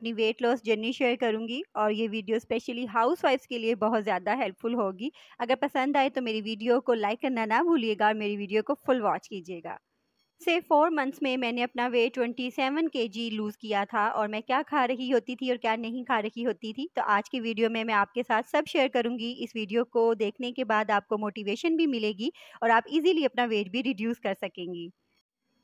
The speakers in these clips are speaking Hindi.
अपनी वेट लॉस जर्नी शेयर करूँगी और ये वीडियो स्पेशली हाउस वाइफ के लिए बहुत ज़्यादा हेल्पफुल होगी अगर पसंद आए तो मेरी वीडियो को लाइक करना ना भूलिएगा और मेरी वीडियो को फुल वॉच कीजिएगा से फोर मंथ्स में मैंने अपना वेट ट्वेंटी सेवन के जी लूज़ किया था और मैं क्या खा रही होती थी और क्या नहीं खा रही होती थी तो आज की वीडियो में मैं आपके साथ सब शेयर करूंगी इस वीडियो को देखने के बाद आपको मोटिवेशन भी मिलेगी और आप इजीली अपना वेट भी रिड्यूस कर सकेंगी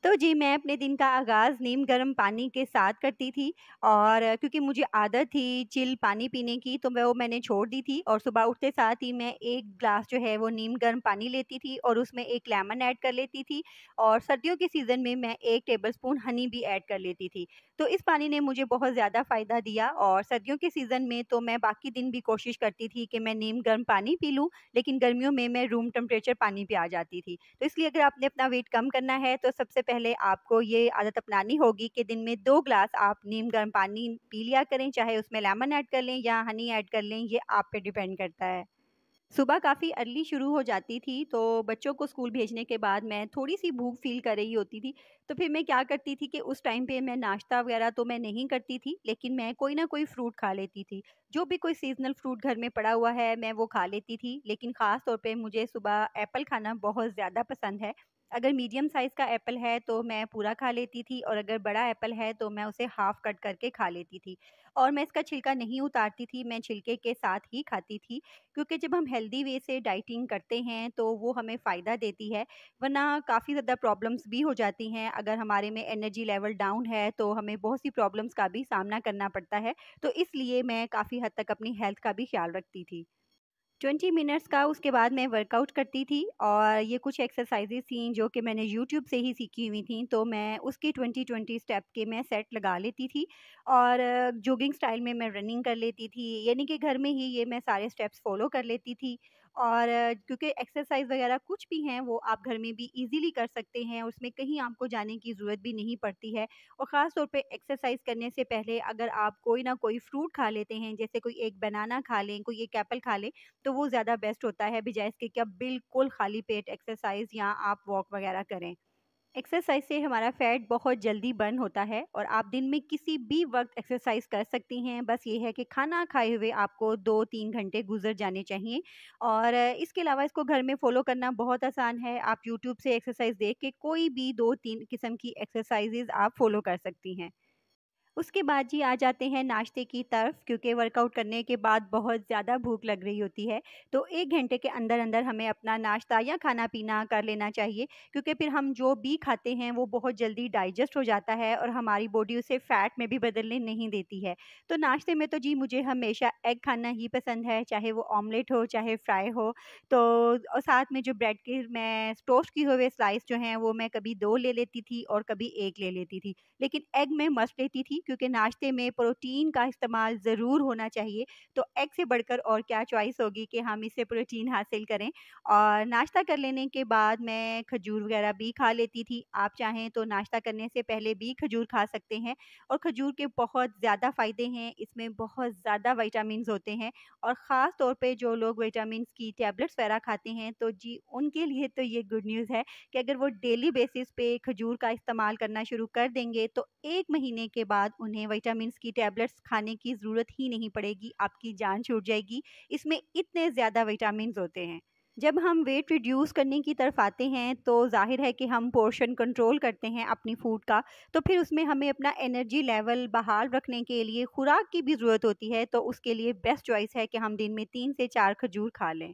तो जी मैं अपने दिन का आगाज़ नीम गर्म पानी के साथ करती थी और क्योंकि मुझे आदत थी चिल पानी पीने की तो मैं वो मैंने छोड़ दी थी और सुबह उठते साथ ही मैं एक ग्लास जो है वो नीम गर्म पानी लेती थी और उसमें एक लेमन ऐड कर लेती थी और सर्दियों के सीज़न में मैं एक टेबल स्पून हनी भी ऐड कर लेती थी तो इस पानी ने मुझे बहुत ज़्यादा फ़ायदा दिया और सर्दियों के सीज़न में तो मैं बाकी दिन भी कोशिश करती थी कि मैं नीम गर्म पानी पी लूँ लेकिन गर्मियों में मैं रूम टेम्परेचर पानी पे आ जाती थी तो इसलिए अगर आपने अपना वेट कम करना है तो सबसे पहले पहले आपको ये आदत अपनानी होगी कि दिन में दो ग्लास आप नीम गर्म पानी पी लिया करें चाहे उसमें लेमन ऐड कर लें या हनी ऐड कर लें ये आप पे डिपेंड करता है सुबह काफ़ी अर्ली शुरू हो जाती थी तो बच्चों को स्कूल भेजने के बाद मैं थोड़ी सी भूख फील कर रही होती थी तो फिर मैं क्या करती थी कि उस टाइम पे मैं नाश्ता वगैरह तो मैं नहीं करती थी लेकिन मैं कोई ना कोई फ्रूट खा लेती थी जो भी कोई सीजनल फ्रूट घर में पड़ा हुआ है मैं वो खा लेती थी लेकिन ख़ास तौर पर मुझे सुबह एप्पल खाना बहुत ज़्यादा पसंद है अगर मीडियम साइज़ का एप्पल है तो मैं पूरा खा लेती थी और अगर बड़ा एप्पल है तो मैं उसे हाफ़ कट करके खा लेती थी और मैं इसका छिलका नहीं उतारती थी मैं छिलके के साथ ही खाती थी क्योंकि जब हम हेल्दी वे से डाइटिंग करते हैं तो वो हमें फ़ायदा देती है वरना काफ़ी ज़्यादा प्रॉब्लम्स भी हो जाती हैं अगर हमारे में एनर्जी लेवल डाउन है तो हमें बहुत सी प्रॉब्लम्स का भी सामना करना पड़ता है तो इसलिए मैं काफ़ी हद तक अपनी हेल्थ का भी ख्याल रखती थी ट्वेंटी मिनट्स का उसके बाद मैं वर्कआउट करती थी और ये कुछ एक्सरसाइजेज थी जो कि मैंने यूट्यूब से ही सीखी हुई थी तो मैं उसके ट्वेंटी ट्वेंटी स्टेप के मैं सेट लगा लेती थी और जोगिंग स्टाइल में मैं रनिंग कर लेती थी यानी कि घर में ही ये मैं सारे स्टेप्स फॉलो कर लेती थी और क्योंकि एक्सरसाइज वगैरह कुछ भी हैं वो आप घर में भी इजीली कर सकते हैं उसमें कहीं आपको जाने की ज़रूरत भी नहीं पड़ती है और ख़ास तौर पे एक्सरसाइज करने से पहले अगर आप कोई ना कोई फ्रूट खा लेते हैं जैसे कोई एक बनाना खा लें कोई एक एप्पल खा लें तो वो ज़्यादा बेस्ट होता है बजाय इसके कि आप बिल्कुल खाली पेट एक्सरसाइज या आप वॉक वगैरह करें एक्सरसाइज से हमारा फैट बहुत जल्दी बर्न होता है और आप दिन में किसी भी वक्त एक्सरसाइज कर सकती हैं बस ये है कि खाना खाए हुए आपको दो तीन घंटे गुजर जाने चाहिए और इसके अलावा इसको घर में फॉलो करना बहुत आसान है आप यूट्यूब से एक्सरसाइज देख के कोई भी दो तीन किस्म की एक्सरसाइजेज़ आप फॉलो कर सकती हैं उसके बाद जी आ जाते हैं नाश्ते की तरफ क्योंकि वर्कआउट करने के बाद बहुत ज़्यादा भूख लग रही होती है तो एक घंटे के अंदर अंदर हमें अपना नाश्ता या खाना पीना कर लेना चाहिए क्योंकि फिर हम जो भी खाते हैं वो बहुत जल्दी डाइजेस्ट हो जाता है और हमारी बॉडी उसे फ़ैट में भी बदलने नहीं देती है तो नाश्ते में तो जी मुझे हमेशा एग खाना ही पसंद है चाहे वो ऑमलेट हो चाहे फ्राई हो तो और साथ में जो ब्रेड के मैं टोस्ट किए हुए स्लाइस जो हैं वो मैं कभी दो ले लेती थी और कभी एक ले लेती थी लेकिन एग मैं मस्त लेती थी क्योंकि नाश्ते में प्रोटीन का इस्तेमाल ज़रूर होना चाहिए तो एग से बढ़कर और क्या चॉइस होगी कि हम इससे प्रोटीन हासिल करें और नाश्ता कर लेने के बाद मैं खजूर वगैरह भी खा लेती थी आप चाहें तो नाश्ता करने से पहले भी खजूर खा सकते हैं और खजूर के बहुत ज़्यादा फ़ायदे हैं इसमें बहुत ज़्यादा वाइटामिन होते हैं और ख़ास तौर पर जो लोग वाइटामिन की टैबलेट्स वगैरह खाते हैं तो जी उनके लिए तो ये गुड न्यूज़ है कि अगर वो डेली बेसिस पे खजूर का इस्तेमाल करना शुरू कर देंगे तो एक महीने के बाद उन्हें विटामिन की टैबलेट्स खाने की ज़रूरत ही नहीं पड़ेगी आपकी जान छूट जाएगी इसमें इतने ज़्यादा विटामिन होते हैं जब हम वेट रिड्यूस करने की तरफ आते हैं तो जाहिर है कि हम पोर्शन कंट्रोल करते हैं अपनी फूड का तो फिर उसमें हमें अपना एनर्जी लेवल बहाल रखने के लिए खुराक की भी ज़रूरत होती है तो उसके लिए बेस्ट चॉइस है कि हम दिन में तीन से चार खजूर खा लें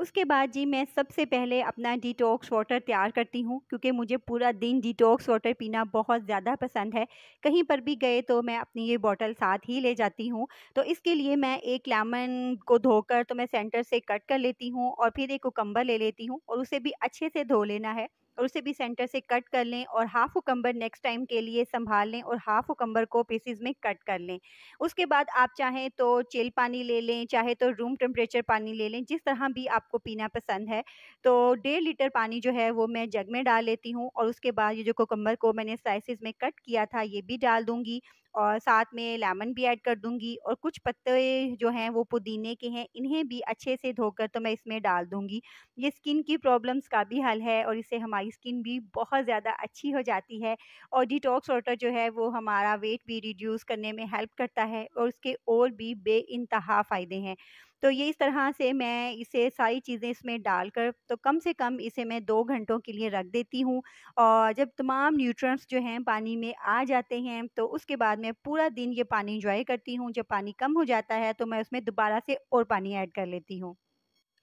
उसके बाद जी मैं सबसे पहले अपना डिटॉक्स वाटर तैयार करती हूँ क्योंकि मुझे पूरा दिन डिटॉक्स वाटर पीना बहुत ज़्यादा पसंद है कहीं पर भी गए तो मैं अपनी ये बॉटल साथ ही ले जाती हूँ तो इसके लिए मैं एक लेमन को धोकर तो मैं सेंटर से कट कर लेती हूँ और फिर एक कुकम्बर ले लेती हूँ और उसे भी अच्छे से धो लेना है और उसे भी सेंटर से कट कर लें और हाफ कुकम्बर नेक्स्ट टाइम के लिए संभाल लें और हाफ कुकम्बर को पीसीज में कट कर लें उसके बाद आप चाहें तो चेल पानी ले लें चाहे तो रूम टेम्परेचर पानी ले लें जिस तरह भी आपको पीना पसंद है तो डेढ़ लीटर पानी जो है वो मैं जग में डाल लेती हूँ और उसके बाद ये जो कोकम्बर को मैंने स्लाइसिस में कट किया था ये भी डाल दूँगी और साथ में लेमन भी ऐड कर दूंगी और कुछ पत्ते जो हैं वो पुदीने के हैं इन्हें भी अच्छे से धोकर तो मैं इसमें डाल दूंगी ये स्किन की प्रॉब्लम्स का भी हल है और इससे हमारी स्किन भी बहुत ज़्यादा अच्छी हो जाती है और डिटॉक्स वाटर जो है वो हमारा वेट भी रिड्यूस करने में हेल्प करता है और उसके और भी बे फ़ायदे हैं तो ये इस तरह से मैं इसे सारी चीज़ें इसमें डालकर तो कम से कम इसे मैं दो घंटों के लिए रख देती हूँ और जब तमाम न्यूट्रंट्स जो हैं पानी में आ जाते हैं तो उसके बाद मैं पूरा दिन ये पानी इंजॉय करती हूँ जब पानी कम हो जाता है तो मैं उसमें दोबारा से और पानी ऐड कर लेती हूँ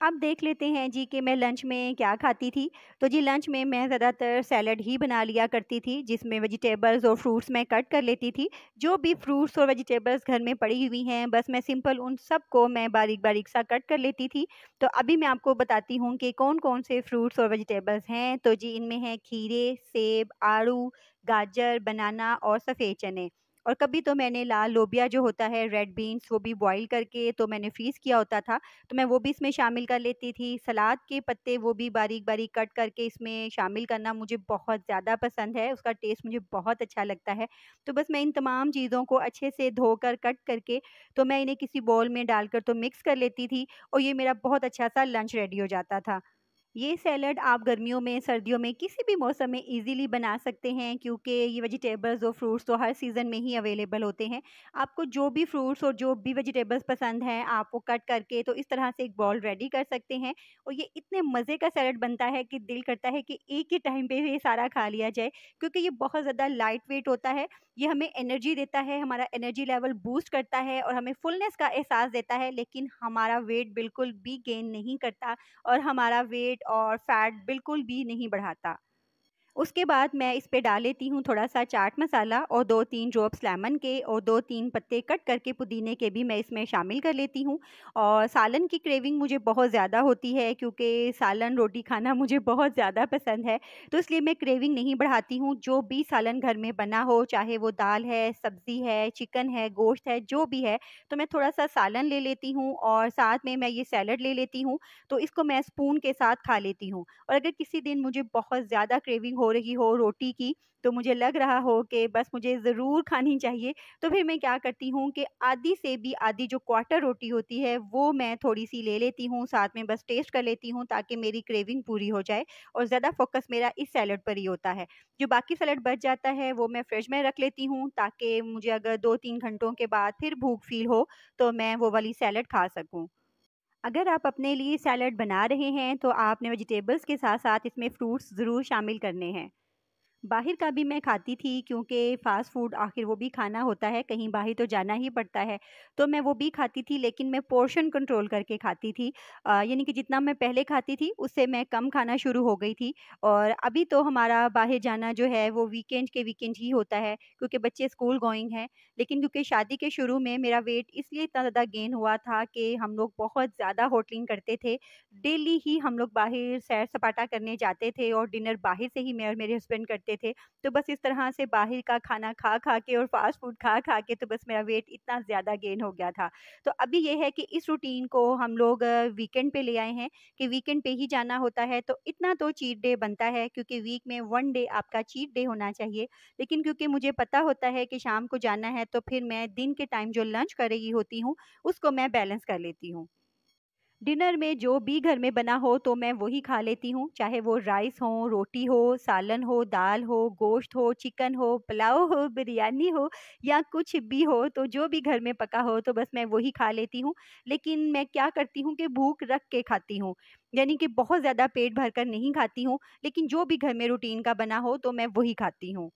अब देख लेते हैं जी कि मैं लंच में क्या खाती थी तो जी लंच में मैं ज़्यादातर सैलड ही बना लिया करती थी जिसमें वेजिटेबल्स और फ्रूट्स मैं कट कर लेती थी जो भी फ्रूट्स और वेजिटेबल्स घर में पड़ी हुई हैं बस मैं सिंपल उन सब को मैं बारीक बारीक सा कट कर लेती थी तो अभी मैं आपको बताती हूँ कि कौन कौन से फ्रूट्स और वेजिटेबल्स हैं तो जी इनमें हैं खीरे सेब आड़ू गाजर बनाना और सफ़ेद चने और कभी तो मैंने लाल लोबिया जो होता है रेड बीन्स वो भी बॉईल करके तो मैंने फ्रीज़ किया होता था तो मैं वो भी इसमें शामिल कर लेती थी सलाद के पत्ते वो भी बारीक बारीक कट करके इसमें शामिल करना मुझे बहुत ज़्यादा पसंद है उसका टेस्ट मुझे बहुत अच्छा लगता है तो बस मैं इन तमाम चीज़ों को अच्छे से धोकर कट करके तो मैं इन्हें किसी बॉल में डालकर तो मिक्स कर लेती थी और ये मेरा बहुत अच्छा सा लंच रेडी हो जाता था ये सैलड आप गर्मियों में सर्दियों में किसी भी मौसम में इजीली बना सकते हैं क्योंकि ये वेजिटेबल्स और फ्रूट्स तो हर सीज़न में ही अवेलेबल होते हैं आपको जो भी फ्रूट्स और जो भी वेजिटेबल्स पसंद हैं आप वो कट करके तो इस तरह से एक बॉल रेडी कर सकते हैं और ये इतने मज़े का सैलड बनता है कि दिल करता है कि एक ही टाइम पर ये सारा खा लिया जाए क्योंकि ये बहुत ज़्यादा लाइट वेट होता है ये हमें एनर्जी देता है हमारा एनर्जी लेवल बूस्ट करता है और हमें फुलनेस का एहसास देता है लेकिन हमारा वेट बिल्कुल भी गेन नहीं करता और हमारा वेट और फैट बिल्कुल भी नहीं बढ़ाता उसके बाद मैं इस पे डाल लेती हूँ थोड़ा सा चाट मसाला और दो तीन ड्रॉप्स लेमन के और दो तीन पत्ते कट करके पुदीने के भी मैं इसमें शामिल कर लेती हूँ और सालन की क्रेविंग मुझे बहुत ज़्यादा होती है क्योंकि सालन रोटी खाना मुझे बहुत ज़्यादा पसंद है तो इसलिए मैं क्रेविंग नहीं बढ़ाती हूँ जो भी सालन घर में बना हो चाहे वो दाल है सब्ज़ी है चिकन है गोश्त है जो भी है तो मैं थोड़ा सा सालन ले लेती हूँ और साथ में मैं ये सैलड ले लेती हूँ तो इसको मैं स्पून के साथ खा लेती हूँ और अगर किसी दिन मुझे बहुत ज़्यादा क्रेविंग हो रही हो रोटी की तो मुझे लग रहा हो कि बस मुझे ज़रूर खानी चाहिए तो फिर मैं क्या करती हूँ कि आधी से भी आधी जो क्वार्टर रोटी होती है वो मैं थोड़ी सी ले लेती हूँ साथ में बस टेस्ट कर लेती हूँ ताकि मेरी क्रेविंग पूरी हो जाए और ज़्यादा फोकस मेरा इस सैलड पर ही होता है जो बाकी सैलड बच जाता है वो मैं फ्रिज में रख लेती हूँ ताकि मुझे अगर दो तीन घंटों के बाद फिर भूख फील हो तो मैं वो वाली सैलड खा सकूँ अगर आप अपने लिए सैलड बना रहे हैं तो आपने वेजिटेबल्स के साथ साथ इसमें फ्रूट्स ज़रूर शामिल करने हैं बाहर का भी मैं खाती थी क्योंकि फ़ास्ट फूड आखिर वो भी खाना होता है कहीं बाहर तो जाना ही पड़ता है तो मैं वो भी खाती थी लेकिन मैं पोर्शन कंट्रोल करके खाती थी यानी कि जितना मैं पहले खाती थी उससे मैं कम खाना शुरू हो गई थी और अभी तो हमारा बाहर जाना जो है वो वीकेंड के वीकेंड ही होता है क्योंकि बच्चे स्कूल गोइंग हैं लेकिन क्योंकि शादी के शुरू में मेरा वेट इसलिए इतना ज़्यादा गेन हुआ था कि हम लोग बहुत ज़्यादा होटलिंग करते थे डेली ही हम लोग बाहर सैर सपाटा करने जाते थे और डिनर बाहर से ही मैं और मेरे हस्बैंड करते करते थे तो बस इस तरह से बाहर का खाना खा खा के और फास्ट फूड खा खा के तो बस मेरा वेट इतना ज़्यादा गेन हो गया था तो अभी ये है कि इस रूटीन को हम लोग वीकेंड पे ले आए हैं कि वीकेंड पे ही जाना होता है तो इतना तो चीट डे बनता है क्योंकि वीक में वन डे आपका चीट डे होना चाहिए लेकिन क्योंकि मुझे पता होता है कि शाम को जाना है तो फिर मैं दिन के टाइम जो लंच कर रही होती हूँ उसको मैं बैलेंस कर लेती हूँ डिनर में जो भी घर में बना हो तो मैं वही खा लेती हूँ चाहे वो राइस हो रोटी हो सालन हो दाल हो गोश्त हो चिकन हो पुलाव हो बिरयानी हो या कुछ भी हो तो जो भी घर में पका हो तो बस मैं वही खा लेती हूँ लेकिन मैं क्या करती हूँ कि भूख रख के खाती हूँ यानी कि बहुत ज़्यादा पेट भर कर नहीं खाती हूँ लेकिन जो भी घर में रूटीन का बना हो तो मैं वही खाती हूँ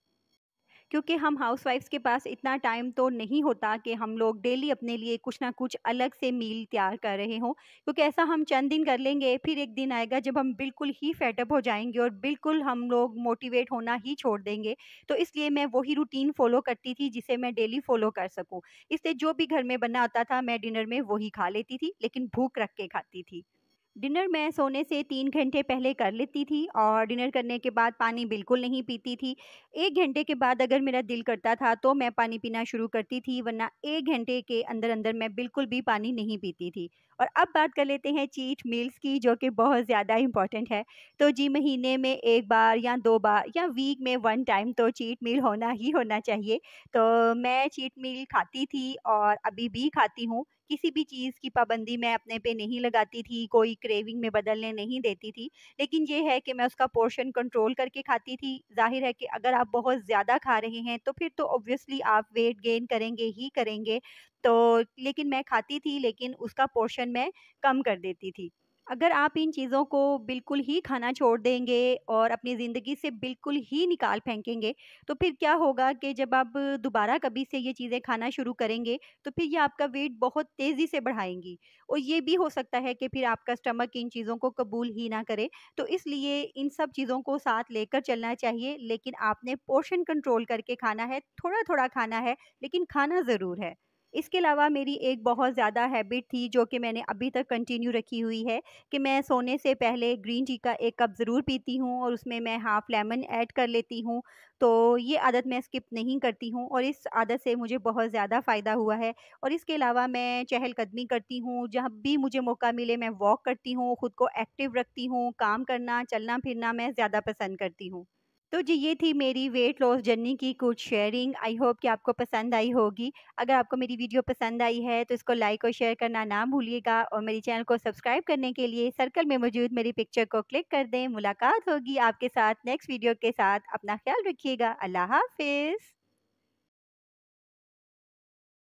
क्योंकि हम हाउसवाइफ्स के पास इतना टाइम तो नहीं होता कि हम लोग डेली अपने लिए कुछ ना कुछ अलग से मील तैयार कर रहे हों क्योंकि ऐसा हम चंद दिन कर लेंगे फिर एक दिन आएगा जब हम बिल्कुल ही फैटअप हो जाएंगे और बिल्कुल हम लोग मोटिवेट होना ही छोड़ देंगे तो इसलिए मैं वही रूटीन फॉलो करती थी जिसे मैं डेली फॉलो कर सकूँ इसलिए जो भी घर में बना आता था मैं डिनर में वही खा लेती थी लेकिन भूख रख के खाती थी डिनर मैं सोने से तीन घंटे पहले कर लेती थी और डिनर करने के बाद पानी बिल्कुल नहीं पीती थी एक घंटे के बाद अगर मेरा दिल करता था तो मैं पानी पीना शुरू करती थी वरना एक घंटे के अंदर अंदर मैं बिल्कुल भी पानी नहीं पीती थी और अब बात कर लेते हैं चीट मील्स की जो कि बहुत ज़्यादा इम्पॉर्टेंट है तो जी महीने में एक बार या दो बार या वीक में वन टाइम तो चीट मील होना ही होना चाहिए तो मैं चीट मील खाती थी और अभी भी खाती हूँ किसी भी चीज़ की पाबंदी मैं अपने पे नहीं लगाती थी कोई क्रेविंग में बदलने नहीं देती थी लेकिन ये है कि मैं उसका पोर्शन कंट्रोल करके खाती थी जाहिर है कि अगर आप बहुत ज़्यादा खा रहे हैं तो फिर तो ऑब्वियसली आप वेट गेन करेंगे ही करेंगे तो लेकिन मैं खाती थी लेकिन उसका पोर्शन मैं कम कर देती थी अगर आप इन चीज़ों को बिल्कुल ही खाना छोड़ देंगे और अपनी ज़िंदगी से बिल्कुल ही निकाल फेंकेंगे तो फिर क्या होगा कि जब आप दोबारा कभी से ये चीज़ें खाना शुरू करेंगे तो फिर ये आपका वेट बहुत तेज़ी से बढ़ाएंगी और ये भी हो सकता है कि फिर आपका स्टमक इन चीज़ों को कबूल ही ना करे तो इसलिए इन सब चीज़ों को साथ लेकर चलना चाहिए लेकिन आपने पोर्शन कंट्रोल करके खाना है थोड़ा थोड़ा खाना है लेकिन खाना ज़रूर है इसके अलावा मेरी एक बहुत ज़्यादा हैबिट थी जो कि मैंने अभी तक कंटिन्यू रखी हुई है कि मैं सोने से पहले ग्रीन टी का एक कप ज़रूर पीती हूँ और उसमें मैं हाफ़ लेमन ऐड कर लेती हूँ तो ये आदत मैं स्किप नहीं करती हूँ और इस आदत से मुझे बहुत ज़्यादा फ़ायदा हुआ है और इसके अलावा मैं चहलकदमी करती हूँ जहाँ भी मुझे मौका मिले मैं वॉक करती हूँ ख़ुद को एक्टिव रखती हूँ काम करना चलना फिरना मैं ज़्यादा पसंद करती हूँ तो जी ये थी मेरी वेट लॉस जर्नी की कुछ शेयरिंग आई होप कि आपको पसंद आई होगी अगर आपको मेरी वीडियो पसंद आई है तो इसको लाइक और शेयर करना ना भूलिएगा और मेरे चैनल को सब्सक्राइब करने के लिए सर्कल में मौजूद मेरी पिक्चर को क्लिक कर दें मुलाकात होगी आपके साथ नेक्स्ट वीडियो के साथ अपना ख्याल रखिएगा अल्लाह हाफिज़